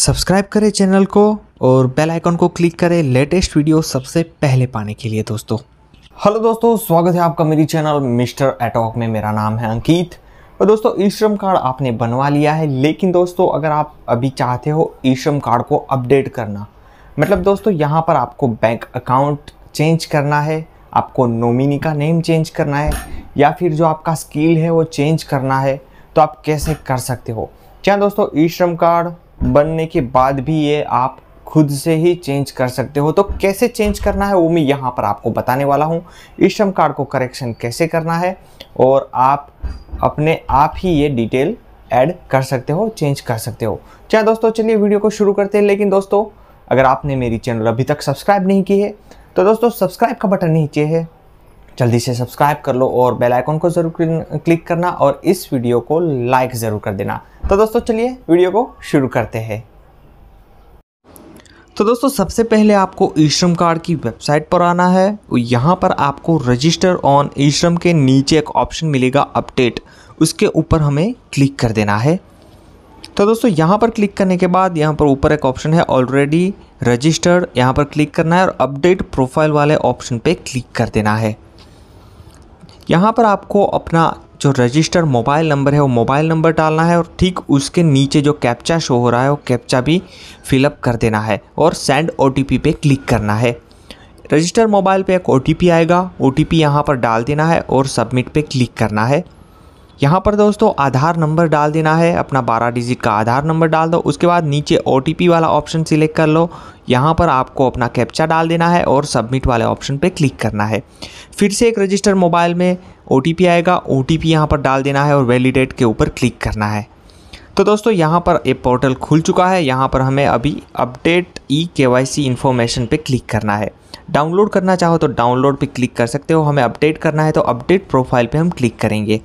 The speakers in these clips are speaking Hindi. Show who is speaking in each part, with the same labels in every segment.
Speaker 1: सब्सक्राइब करें चैनल को और बेल आइकन को क्लिक करें लेटेस्ट वीडियो सबसे पहले पाने के लिए दोस्तों हेलो दोस्तों स्वागत है आपका मेरी चैनल मिस्टर एटॉक में मेरा नाम है अंकित और दोस्तों ई श्रम कार्ड आपने बनवा लिया है लेकिन दोस्तों अगर आप अभी चाहते हो ई श्रम कार्ड को अपडेट करना मतलब दोस्तों यहाँ पर आपको बैंक अकाउंट चेंज करना है आपको नोमिनी का नेम चेंज करना है या फिर जो आपका स्किल है वो चेंज करना है तो आप कैसे कर सकते हो क्या दोस्तों ई श्रम कार्ड बनने के बाद भी ये आप खुद से ही चेंज कर सकते हो तो कैसे चेंज करना है वो मैं यहाँ पर आपको बताने वाला हूँ ई श्रम कार्ड को करेक्शन कैसे करना है और आप अपने आप ही ये डिटेल ऐड कर सकते हो चेंज कर सकते हो चाहे दोस्तों चलिए वीडियो को शुरू करते हैं लेकिन दोस्तों अगर आपने मेरी चैनल अभी तक सब्सक्राइब नहीं की है तो दोस्तों सब्सक्राइब का बटन नीचे है जल्दी से सब्सक्राइब कर लो और बेल आइकन को ज़रूर क्लिक करना और इस वीडियो को लाइक ज़रूर कर देना तो दोस्तों चलिए वीडियो को शुरू करते हैं तो दोस्तों सबसे पहले आपको ई श्रम कार्ड की वेबसाइट पर आना है यहाँ पर आपको रजिस्टर ऑन ई श्रम के नीचे एक ऑप्शन मिलेगा अपडेट उसके ऊपर हमें क्लिक कर देना है तो दोस्तों यहाँ पर क्लिक करने के बाद यहाँ पर ऊपर एक ऑप्शन है ऑलरेडी रजिस्टर्ड यहाँ पर क्लिक करना है और अपडेट प्रोफाइल वाले ऑप्शन पे क्लिक कर देना है यहाँ पर आपको अपना जो रजिस्टर मोबाइल नंबर है वो मोबाइल नंबर डालना है और ठीक उसके नीचे जो कैप्चा शो हो रहा है वो कैप्चा भी फिलअप कर देना है और सेंड ओ पे क्लिक करना है रजिस्टर मोबाइल पे एक ओ आएगा ओ टी यहाँ पर डाल देना है और सबमिट पे क्लिक करना है यहाँ पर दोस्तों आधार नंबर डाल देना है अपना बारह डिजिट का आधार नंबर डाल दो उसके बाद नीचे ओ वाला ऑप्शन सिलेक्ट कर लो यहाँ पर आपको अपना कैप्चा डाल देना है और सबमिट वाले ऑप्शन पर क्लिक करना है फिर से एक रजिस्टर मोबाइल में ओ आएगा ओ टी यहाँ पर डाल देना है और वैलिडेट के ऊपर क्लिक करना है तो दोस्तों यहाँ पर एक पोर्टल खुल चुका है यहाँ पर हमें अभी update E K Y C information पर क्लिक करना है डाउनलोड करना चाहो तो डाउनलोड पे क्लिक कर सकते हो हमें अपडेट करना है तो अपडेट प्रोफाइल पे हम क्लिक करेंगे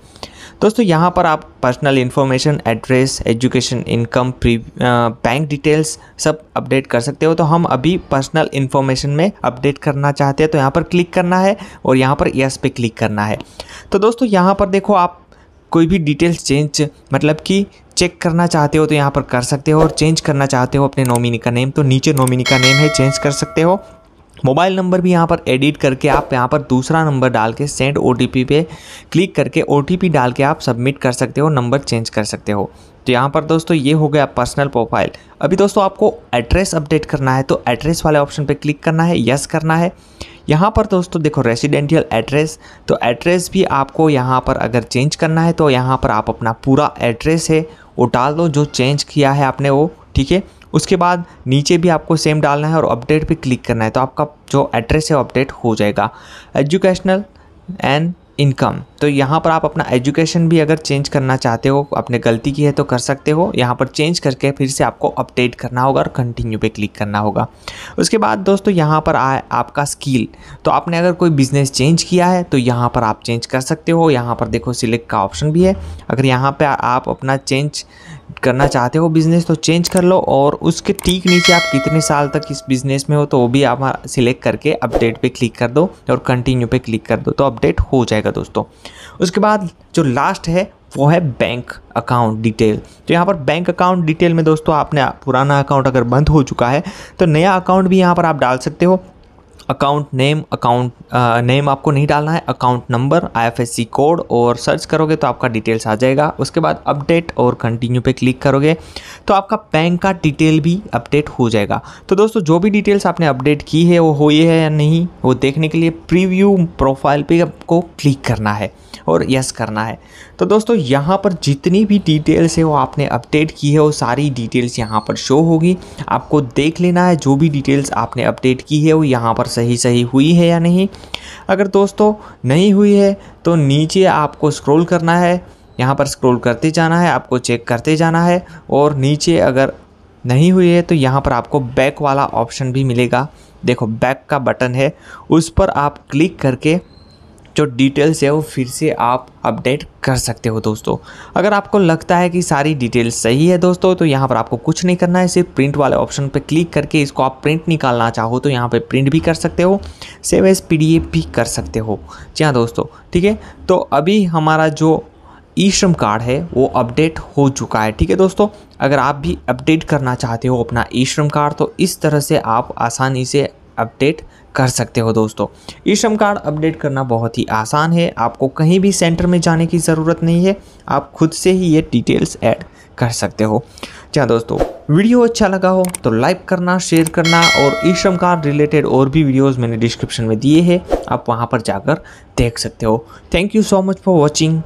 Speaker 1: दोस्तों यहाँ पर आप personal information address education income pre bank details सब अपडेट कर सकते हो तो हम अभी पर्सनल इन्फॉर्मेशन में अपडेट करना चाहते हैं तो यहाँ पर क्लिक करना है और यहाँ पर यस पे क्लिक करना है तो दोस्तों यहाँ पर देखो आप कोई भी डिटेल्स चेंज मतलब कि चेक करना चाहते हो तो यहाँ पर कर सकते हो और चेंज करना चाहते हो अपने नॉमिनी का नेम तो नीचे नॉमिनी का नेम है चेंज कर सकते हो मोबाइल नंबर भी यहाँ पर एडिट करके आप यहाँ पर दूसरा नंबर डाल के सेंड ओ पे क्लिक करके ओ डाल के आप सबमिट कर सकते हो नंबर चेंज कर सकते हो तो यहाँ पर दोस्तों ये हो गया पर्सनल प्रोफाइल अभी दोस्तों आपको एड्रेस अपडेट करना है तो एड्रेस वाले ऑप्शन पे क्लिक करना है यस करना है यहाँ पर दोस्तों देखो रेसिडेंशियल एड्रेस तो एड्रेस भी आपको यहाँ पर अगर चेंज करना है तो यहाँ पर आप अपना पूरा एड्रेस है वो डाल दो जो चेंज किया है आपने वो ठीक है उसके बाद नीचे भी आपको सेम डालना है और अपडेट पे क्लिक करना है तो आपका जो एड्रेस है अपडेट हो जाएगा एजुकेशनल एंड इनकम तो यहाँ पर आप अपना एजुकेशन भी अगर चेंज करना चाहते हो अपने गलती की है तो कर सकते हो यहाँ पर चेंज करके फिर से आपको अपडेट करना होगा और कंटिन्यू पे क्लिक करना होगा उसके बाद दोस्तों यहाँ पर आए आपका स्किल तो आपने अगर कोई बिज़नेस चेंज किया है तो यहाँ पर आप चेंज कर सकते हो यहाँ पर देखो सिलेक्ट का ऑप्शन भी है अगर यहाँ पर आप अपना चेंज करना चाहते हो बिज़नेस तो चेंज कर लो और उसके ठीक नीचे आप कितने साल तक इस बिज़नेस में हो तो वो भी आप सिलेक्ट करके अपडेट पे क्लिक कर दो और कंटिन्यू पे क्लिक कर दो तो अपडेट हो जाएगा दोस्तों उसके बाद जो लास्ट है वो है बैंक अकाउंट डिटेल तो यहाँ पर बैंक अकाउंट डिटेल में दोस्तों आपने पुराना अकाउंट अगर बंद हो चुका है तो नया अकाउंट भी यहाँ पर आप डाल सकते हो अकाउंट नेम अकाउंट नेम आपको नहीं डालना है अकाउंट नंबर आईएफएससी कोड और सर्च करोगे तो आपका डिटेल्स आ जाएगा उसके बाद अपडेट और कंटिन्यू पे क्लिक करोगे तो आपका बैंक का डिटेल भी अपडेट हो जाएगा तो दोस्तों जो भी डिटेल्स आपने अपडेट की है वो हुई है या नहीं वो देखने के लिए प्रीव्यू प्रोफाइल पर आपको क्लिक करना है और यस करना है तो दोस्तों यहाँ पर जितनी भी डिटेल्स है वो आपने अपडेट की है वो सारी डिटेल्स यहाँ पर शो होगी आपको देख लेना है जो भी डिटेल्स आपने अपडेट की है वो यहाँ पर सही सही हुई है या नहीं अगर दोस्तों नहीं हुई है तो नीचे आपको स्क्रॉल करना है यहाँ पर स्क्रॉल करते जाना है आपको चेक करते जाना है और नीचे अगर नहीं हुई है तो यहाँ पर आपको बैक वाला ऑप्शन भी मिलेगा देखो बैक का बटन है उस पर आप क्लिक करके जो डिटेल्स है वो फिर से आप अपडेट कर सकते हो दोस्तों अगर आपको लगता है कि सारी डिटेल्स सही है दोस्तों तो यहाँ पर आपको कुछ नहीं करना है सिर्फ प्रिंट वाले ऑप्शन पर क्लिक करके इसको आप प्रिंट निकालना चाहो तो यहाँ पर प्रिंट भी कर सकते हो सेव एस पी भी कर सकते हो जी हाँ दोस्तों ठीक है तो अभी हमारा जो ई श्रम कार्ड है वो अपडेट हो चुका है ठीक है दोस्तों अगर आप भी अपडेट करना चाहते हो अपना ई श्रम कार्ड तो इस तरह से आप आसानी से अपडेट कर सकते हो दोस्तों ई श्रम कार्ड अपडेट करना बहुत ही आसान है आपको कहीं भी सेंटर में जाने की ज़रूरत नहीं है आप खुद से ही ये डिटेल्स ऐड कर सकते हो जी हाँ दोस्तों वीडियो अच्छा लगा हो तो लाइक करना शेयर करना और ई श्रम कार्ड रिलेटेड और भी वीडियोस मैंने डिस्क्रिप्शन में दिए हैं आप वहाँ पर जाकर देख सकते हो thank you so much for watching